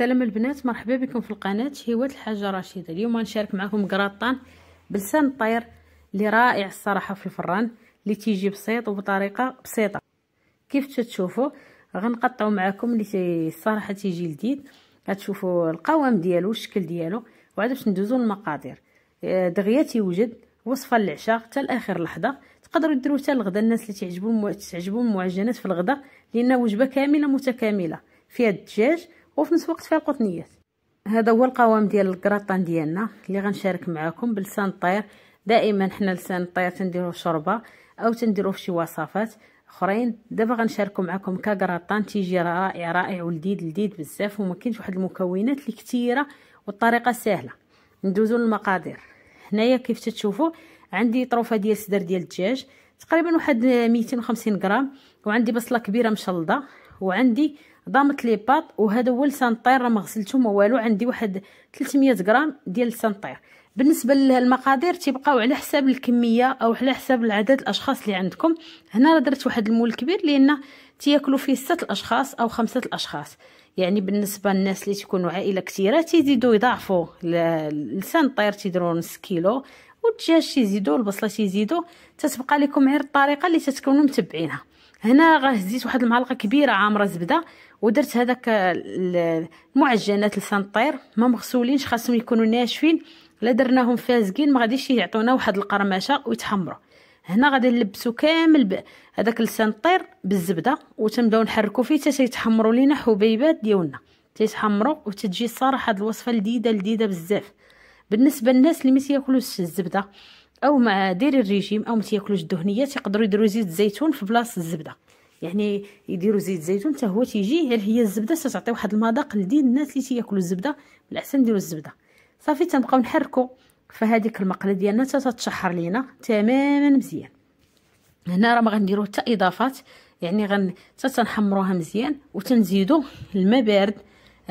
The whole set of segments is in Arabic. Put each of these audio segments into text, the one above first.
السلام البنات مرحبا بكم في القناه هواة الحاجه رشيده اليوم غنشارك معكم قراطان بلسان الطير اللي رائع الصراحه في الفران اللي تيجي بسيط وبطريقه بسيطه كيف تشوفوا غنقطعوا معكم اللي الصراحه تيجي لذيذ غتشوفوا القوام ديالو الشكل ديالو وعاد باش ندوزو للمقادير آه، دغيا تيوجد وصفه للعشاء حتى لاخر لحظه تقدروا ديروه حتى الغدا الناس اللي تعجبهم تعجبهم المعجنات في الغدا لان وجبه كامله متكامله فيها الدجاج وفي نفس الوقت فيها القطنيات هذا هو القوام ديال الكراطان ديالنا اللي غنشارك معكم بلسان الطير دائما حنا لسان الطير تنديروه شوربه او تنديروه في شي وصفات اخرين دابا غنشاركو معكم ككراطان تيجي رائع رائع ولذيذ لذيذ بزاف وما كاينش واحد المكونات اللي كثيره والطريقه سهله ندوزو للمقادير هنايا كيف تتشوفوا عندي طروفه ديال صدر ديال الدجاج تقريبا واحد 250 غرام وعندي بصله كبيره مشلضه وعندي ضامت لي باط وهذا هو السنطير راه ما غسلته ما والو عندي واحد 300 غرام ديال السنطير بالنسبه للمقادير تيبقاو على حساب الكميه او على حساب العدد الاشخاص اللي عندكم هنا راه درت واحد المول كبير لان تياكلوا فيه سته الاشخاص او خمسه الاشخاص يعني بالنسبه للناس اللي تكونوا عائله كثيره تيزيدوا يضاعفوا لسان طير تيديروا نص كيلو والدجاج تيزيدوا البصله تيزيدوا تتبقى لكم غير الطريقه اللي تتكونوا متبعينها هنا غهزيت واحد المعلقه كبيره عامره زبده ودرت هذاك المعجنات لسان الطير ما مغسولينش خاصهم يكونوا ناشفين لا درناهم فازقين ما غاديش يعطونا واحد القرمشه ويتحمروا هنا غادي نلبسو كامل هذاك لسان الطير بالزبده وتنبداو نحركو فيه حتى تيتحمروا لينا حبيبات ديالنا تيتحمروا وتتجي الصراحه هاد الوصفه لذيذه لذيذه بزاف بالنسبه للناس اللي ما تياكلوش الزبده او ما دير الريجيم او ما تياكلوش الدهنيات يقدروا يديروا زيت الزيتون في بلاصه الزبده يعني يديروا زيت زيتون حتى هو تيجي غير هي الزبده تتعطي واحد المذاق لدين الناس اللي تياكلوا الزبده بالاحسن نديروا الزبده صافي تنبقاو نحركوا فهاديك المقله ديالنا حتى تتشحر لينا تماما مزيان هنا راه ما غنديروا حتى اضافات يعني غن تنحمروها مزيان وتنزيدوا الماء بارد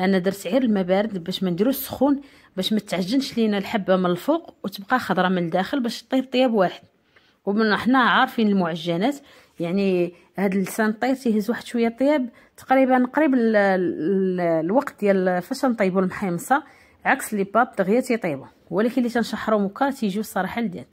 انا درت غير الماء بارد باش ما نديروش سخون باش ما تعجنش لينا الحبه من الفوق وتبقى خضره من الداخل باش طيب طياب واحد ومن حنا عارفين المعجنات يعني هاد اللسان الطير تيهز واحد شويه طياب تقريبا قريب ال ال الوقت ديال فاش نطيبوا المحيمصه عكس لي باب دغيا تيطيبوا ولكن اللي تنشحرو مكا تيجيو الصراحه لدان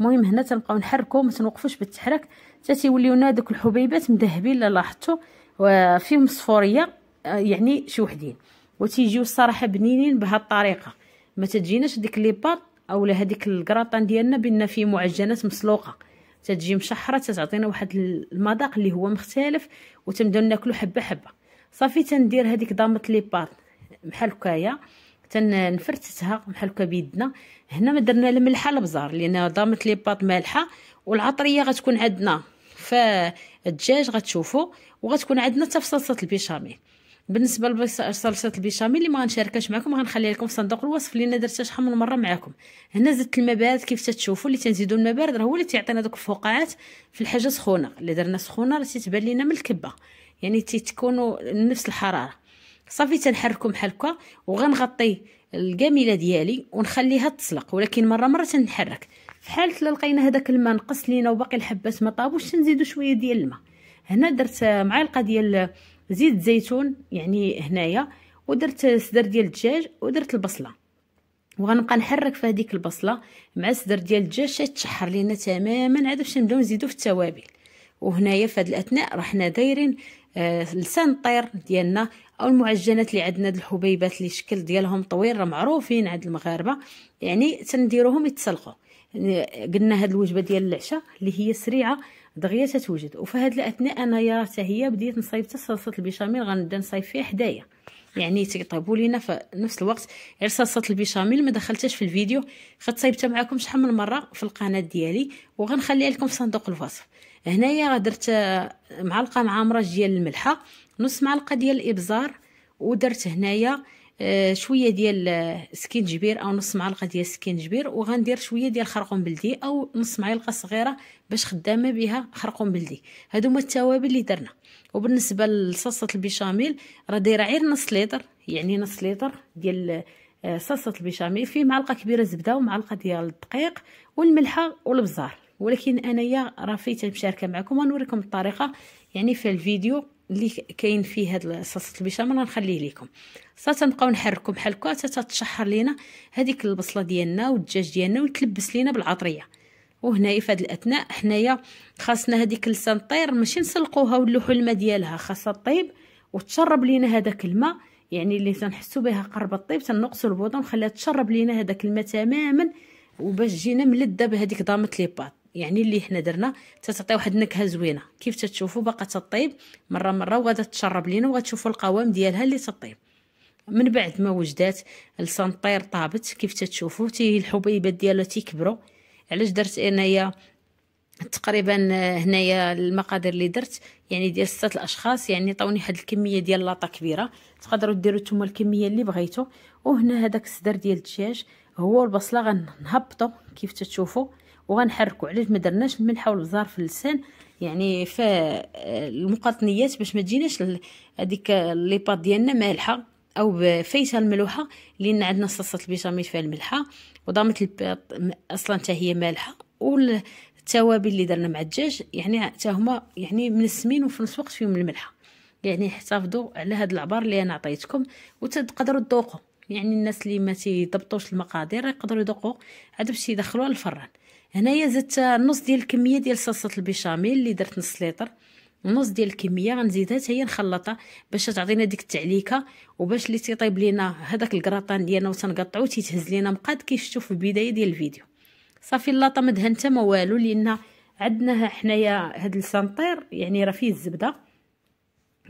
المهم هنا تنبقاو نحركو ما تنوقفوش بالتحرك حتى تيوليونا دوك الحبيبات مذهبين لا لاحظتوا وفيهم صفوريه آه، يعني شي وحدين وتيجيو الصراحه بنينين بهاد الطريقه ما تجيناش ديك لي باب اولا هذيك الكراطان ديالنا بان فيه معجنات مسلوقه تتجي مشحره تتعطينا واحد المذاق اللي هو مختلف وتنبداو ناكلو حبه حبه صافي تندير هذيك ضامه لي بار بحال هكايا تنفرتتها بحال هكا بيدنا هنا ما درنا لا ملحه البزار لان ضامط لي بات مالحه والعطريه غتكون عندنا فالدجاج غتشوفوا وغتكون عندنا تفصلصه البيشاميل بالنسبه لصلصه البيشاميل اللي ما غنشاركهاش معكم غنخليها لكم في صندوق الوصف لان درتها شحال من مره معكم هنا زدت المبارد كيف تتشوفوا اللي تنزيدوا المبارد راه هو اللي تيعطينا دوك الفقاعات في الحاجه سخونه اللي درنا سخونه راه تتبان لينا من الكبه يعني تيتكونوا نفس الحراره صافي تنحركهم بحال هكا وغنغطي الكامله ديالي ونخليها تسلق ولكن مره مره تنحرك في حاله لقينا هذاك الماء نقص لينا وباقي الحبات ما طابوش تنزيدوا شويه ديال الماء هنا درت معلقه ديال زيت الزيتون يعني هنايا ودرت صدر ديال الدجاج ودرت البصله وغنبقى نحرك في هذيك البصله مع الصدر ديال الدجاج حتى تشحر لينا تماما عاد باش نبداو نزيدو في التوابل وهنايا في هاد الاثناء رحنا دايرين آه، لسان الطير ديالنا او المعجنات اللي عندنا الحبيبات اللي الشكل ديالهم طويل راه معروفين عند المغاربه يعني تنديروهم يتسلقوا يعني قلنا هاد الوجبه ديال العشاء اللي هي سريعه دغيا تتوجد وفي هاد الاثناء انايا حتى هي بديت نصايب حتى صلصه البيشاميل غنبدا نصايب فيها حدايا يعني تيطيبوا لينا في نفس الوقت غير صلصه البيشاميل ما دخلتهاش في الفيديو غتصايبتها معكم شحال من مره في القناه ديالي وغنخليها لكم في صندوق الوصف هنايا درت آه، معلقه مع مراج ديال الملحه نص معلقه ديال الابزار ودرت هنايا آه، شويه ديال آه، سكينجبير او نص معلقه ديال السكينجبير وغندير شويه ديال خرقوم بلدي او نص معلقه صغيره باش خدامه بها خرقوم بلدي هادو هما التوابل اللي درنا وبالنسبه لصلصه البيشاميل راه دايره غير نص لتر يعني نص لتر ديال آه، صلصه البيشاميل فيه معلقه كبيره زبده ومعلقه ديال الدقيق والملحه والبزار ولكن انايا راه فيه مشاركه معكم ونوريكم الطريقه يعني في الفيديو اللي كاين فيه هاد صلصه البشاميل غنخليه لكم صافي تنبقاو نحركو بحال هكا حتى تتشحر لينا هذيك البصله ديالنا والدجاج ديالنا وتلبس لينا بالعطريه وهنايا في هاد الاثناء حنايا خاصنا هذيك اللسان طير ماشي نسلقوها ونلوحو الماء ديالها خاصها طيب وتشرب لينا هذاك الماء يعني اللي تنحسو بها قرب الطيب تنقصو البوطه ونخليها تشرب لينا هذاك الماء تماما وباش جينا ملده بهذيك ضامه لي يعني اللي حنا درنا تتعطي واحد النكهه زوينه كيف تتشوفوا باقا تطيب مره مره وغادا تشرب لينا وغتشوفوا القوام ديالها اللي تطيب من بعد ما وجدات السنطير طابت كيف تتشوفوا تي الحبيبات ديالها تيكبروا علاش درت انايا تقريبا هنايا المقادير اللي درت يعني ديال سته الاشخاص يعني طوني واحد الكميه ديال لاطه كبيره تقدروا ديروا نتوما الكميه اللي بغيتو وهنا هذاك الصدر ديال الدجاج هو البصله غنهبطو كيف تتشوفوا وغنحركو علاش ما درناش الملحه والبزار في اللسان يعني ف المقطنيات باش ما تجيناش هذيك لي ديالنا مالحه او فايته الملوحه لان عندنا صلصه البيشاميل فيها الملحه وضامت البيض اصلا حتى هي مالحه والتوابل اللي درنا مع الدجاج يعني حتى هما يعني منسمين وفي نفس الوقت فيهم الملحه يعني احتفظوا على هاد العبار اللي انا عطيتكم وتقدروا تذوقوا يعني الناس اللي ما تيضبطوش المقادير يقدروا يذوقوا عاد باش يدخلوها للفران هنايا زدت نص ديال الكميه ديال صلصه البيشاميل اللي درت نص لتر نص ديال الكميه غنزيدها حتى هي نخلطها باش تعطينا ديك التعليكه وباش اللي تيطيب لينا هذاك الكراطان ديالنا وتنقطعو تيتهز لينا مقاد كيشتو في البدايه ديال الفيديو صافي اللاطه ما حتى ما والو لان عندنا حنايا هاد السانطير يعني راه فيه الزبده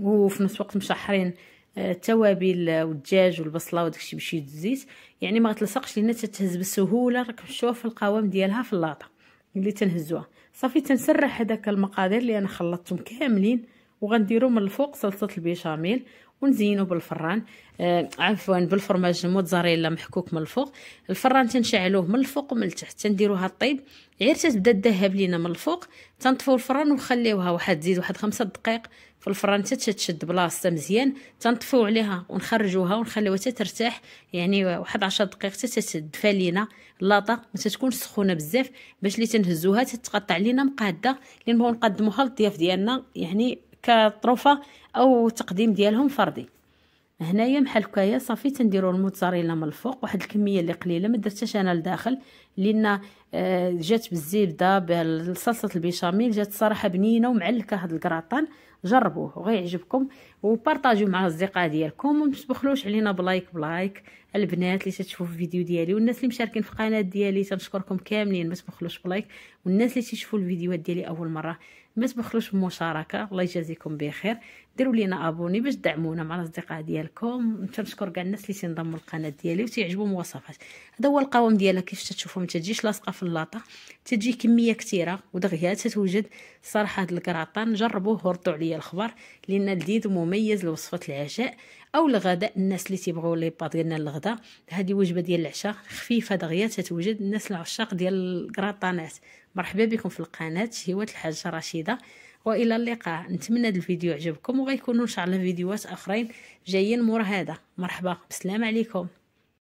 وفي نفس الوقت مشحرين التوابل والدجاج والبصله وداكشي باش الزيت يعني ما غتلصقش لان تتهز بسهوله راك في القوام ديالها في اللاطه اللي تنهزوها صافي تنسرح هذاك المقادير اللي انا خلطتهم كاملين وغنديرهم من الفوق صلصه البيشاميل ونزينو بالفران آه عفوا بالفرماج الموتزاريلا محكوك من الفوق الفران تنشعلوه من الفوق ومن التحت تنديروها طيب غير تتبدا تذهب لينا من الفوق تنطفو الفران ونخليوها واحد زيد واحد خمسة دقائق في الفران تتشد بلاصتها مزيان تنطفو عليها ونخرجوها ونخليوها ترتاح يعني واحد عشر دقائق تتدفى لينا اللاطه ما تكون سخونه بزاف باش اللي تنهزوها تتقطع لينا مقاده اللي نبغيو نقدموها للضياف ديالنا يعني كطروفه او تقديم ديالهم فردي هنايا بحال هكايا صافي تنديروا الموتزاريلا من الفوق واحد الكميه اللي قليله ما درتهاش انا لداخل لان آه، جات بالزبده بالصلصه البيشاميل جات صراحه بنينه ومعلكه هاد الكراطان جربوه وغيعجبكم وبارطاجيو مع الاصدقاء ديالكم وما تبخلوش علينا بلايك بلايك البنات اللي تشوفوا في الفيديو ديالي والناس اللي مشاركين في القناه ديالي تنشكركم كاملين ما تبخلوش بلايك والناس اللي تيشوفوا الفيديوهات ديالي اول مره ما تبخلوش المشاركه الله يجازيكم بخير ديروا لينا ابوني باش تدعمونا مع الاصدقاء ديالكم نشكر كاع الناس اللي تنضموا للقناه ديالي وتيعجبهم المواصفات هذا هو القوام ديالها كيف تشوفوا ما تجيش لاصقه في اللاطه تجي كميه كثيره ودغيا تتوجد صراحه هذا الكراطان جربوه وردوا عليا الخبر لان لذيذ ومميز لوصفه العشاء او الغداء الناس اللي تيبغيو لي با ديالنا للغداء هذه وجبه ديال العشاء خفيفه دغيا تتوجد الناس العشاق ديال الكراطانات مرحبا بكم في القناه شهوات الحاجه رشيده والى اللقاء نتمنى هذا الفيديو عجبكم وغيكونوا ان شاء الله فيديوهات اخرين جايين مور هذا مرحبا بسلام عليكم